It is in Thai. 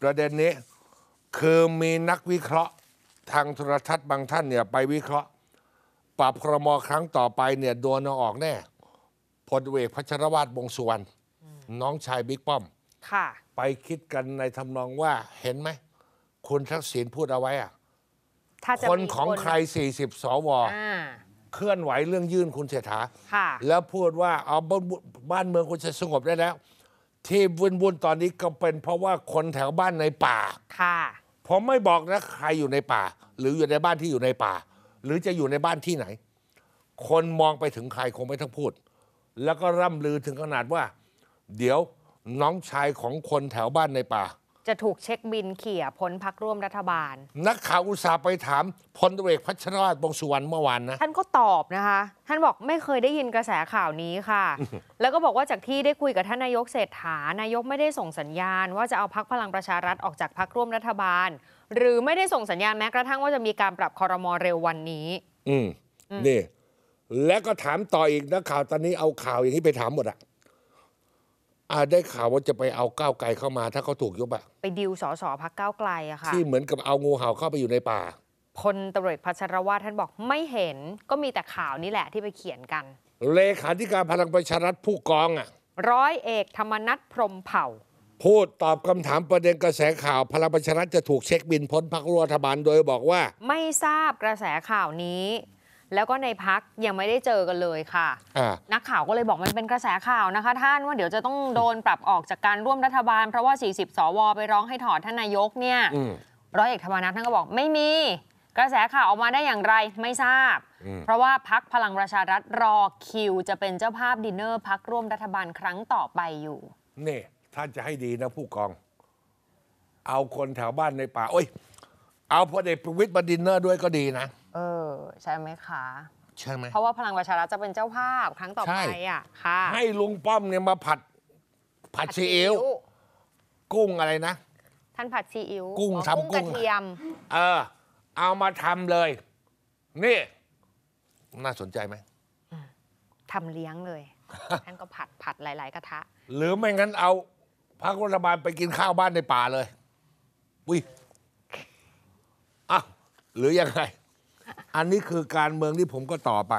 ประเด็นนี้ คือมีนักวิเคราะห์ทางโทรทัศน์บางท่านเนี่ย ไปวิเคราะห์ปรับครมครั้งต่อไปเนี่ยโดนเอาออกแน่พลเอกพัชรวาทวงสุวรรณน้องชายบิ๊กป้อมไปคิดกันในทำนองว่าเห็นไหม คุณทักษิณพูดเอาไว้อะคนของใคร40สวเคลื่อนไหวเรื่องยื่นคุณเศรษฐาแล้วพูดว่าเอาบ้านเมืองคุณจะสงบได้แล้วที่วุ่นวุ่นตอนนี้ก็เป็นเพราะว่าคนแถวบ้านในป่าค่ะผมไม่บอกนะใครอยู่ในป่า หรืออยู่ในบ้านที่อยู่ในป่า หรือจะอยู่ในบ้านที่ไหน คนมองไปถึงใครคงไม่ต้องพูด แล้วก็ร่ำลือถึงขนาดว่า เดี๋ยวน้องชายของคนแถวบ้านในป่าจะถูกเช็คบินเขี่ยพ้นพักร่วมรัฐบาลนักข่าวอุตสาห์ไปถาม พลตเอกพัชรราชบงสุวรรณเมื่อวานนะ ท่านก็ตอบนะคะ ท่านบอกไม่เคยได้ยินกระแสข่าวนี้ค่ะแล้วก็บอกว่าจากที่ได้คุยกับท่านนายกเศรษฐา นายกไม่ได้ส่งสัญญาณ ว่าจะเอาพักพลังประชารัฐออกจากพักร่วมรัฐบาล หรือไม่ได้ส่งสัญญาณแม้กระทั่งว่าจะมีการปรับคอรมอรเร็ววันนี้ อืมนี่แล้วก็ถามต่ออีกนักข่าวตอนนี้เอาข่าวอย่างนี้ไปถามหมดอะอาได้ข่าวว่าจะไปเอาก้าวไกลเข้ามาถ้าเขาถูกยุบอะไปดิวสสพักก้าวไกลอะค่ะ ที่เหมือนกับเอางูเห่าเข้าไปอยู่ในป่าพลตรวจพัชรวาท่านบอกไม่เห็น ก็มีแต่ข่าวนี่แหละที่ไปเขียนกัน เลขาธิการพลังประชารัฐผู้กองอะร้อยเอกธรรมนัฐพรมเผ่า พูดตอบคำถามประเด็นกระแสข่าวพลังประชารัฐจะถูกเช็คบินพ้นพักรัฐบาลโดยบอกว่า ไม่ทราบกระแสข่าวนี้แล้วก็ในพักยังไม่ได้เจอกันเลยค่ะนักข่าวก็เลยบอกมันเป็นกระแสข่าวนะคะ ท่านว่าเดี๋ยวจะต้องโดนปรับออกจากการร่วมรัฐบาล เพราะว่า 40 สวไปร้องให้ถอดท่านนายกเนี่ยร้อยเอกธรรมนัฐท่านก็บอกไม่มี กระแสข่าวออกมาได้อย่างไรไม่ทราบ เพราะว่าพักพลังประชารัฐรอคิว จะเป็นเจ้าภาพดินเนอร์พักร่วมรัฐบาลครั้งต่อไปอยู่นี่ท่านจะให้ดีนะผู้กอง เอาคนแถวบ้านในป่า โอ้ย เอาพลเอกประวิตยมาดินเนอร์ด้วยก็ดีนะใช่ไหมคะใช่ไหมเพราะว่าพลังประชารัฐจะเป็นเจ้าภาพครั้งต่อไปอ่ะค่ะให้ลุงป้อมเนี่ยมาผัด ผัดซีอิ๊วกุ้งอะไรนะท่านผัดซีอิ๊วกุ้งทำกุ้งกระเทียม เออ เอามาทำเลยนี่ น่าสนใจไหมทำเลี้ยงเลยท่านก็ผัดผัดหลาย ๆ กระทะ หรือไม่งั้นเอาพักรัฐบาลไปกินข้าวบ้านในป่าเลย อุ้ยอ้าหรือยังไงอันนี้คือการเมืองที่ผมก็ต่อไป